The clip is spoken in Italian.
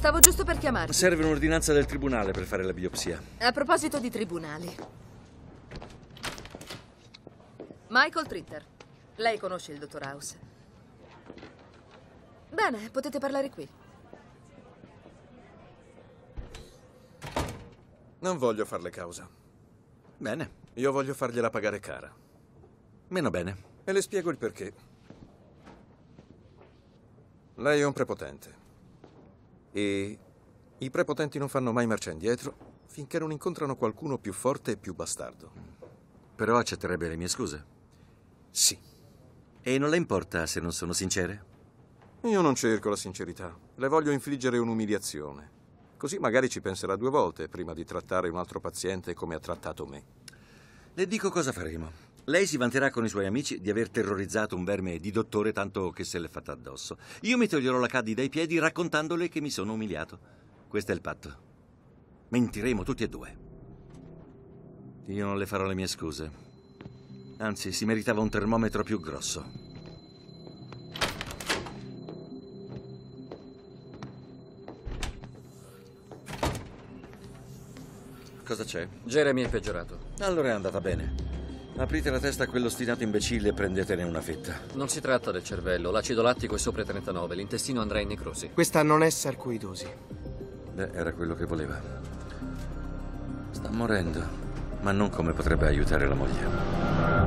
Stavo giusto per chiamarti. Serve un'ordinanza del tribunale per fare la biopsia. A proposito di tribunali. Michael Tritter. Lei conosce il dottor House. Bene, potete parlare qui. Non voglio farle causa. Bene, io voglio fargliela pagare cara. Meno bene. E le spiego il perché. Lei è un prepotente. E i prepotenti non fanno mai marcia indietro finché non incontrano qualcuno più forte e più bastardo. Però accetterebbe le mie scuse? Sì. E non le importa se non sono sincere? Io non cerco la sincerità. Le voglio infliggere un'umiliazione. Così magari ci penserà due volte prima di trattare un altro paziente come ha trattato me. Le dico cosa faremo. Lei si vanterà con i suoi amici di aver terrorizzato un verme di dottore tanto che se l'è fatta addosso. Io mi toglierò la Caddi dai piedi raccontandole che mi sono umiliato. Questo è il patto. Mentiremo tutti e due. Io non le farò le mie scuse. Anzi, si meritava un termometro più grosso. Cosa c'è? Jeremy è peggiorato. Allora è andata bene. Aprite la testa a quell'ostinato imbecille e prendetene una fetta. Non si tratta del cervello, l'acido lattico è sopra 39, l'intestino andrà in necrosi. Questa non è sarcoidosi. Beh, era quello che voleva. Sta morendo, ma non come potrebbe aiutare la moglie.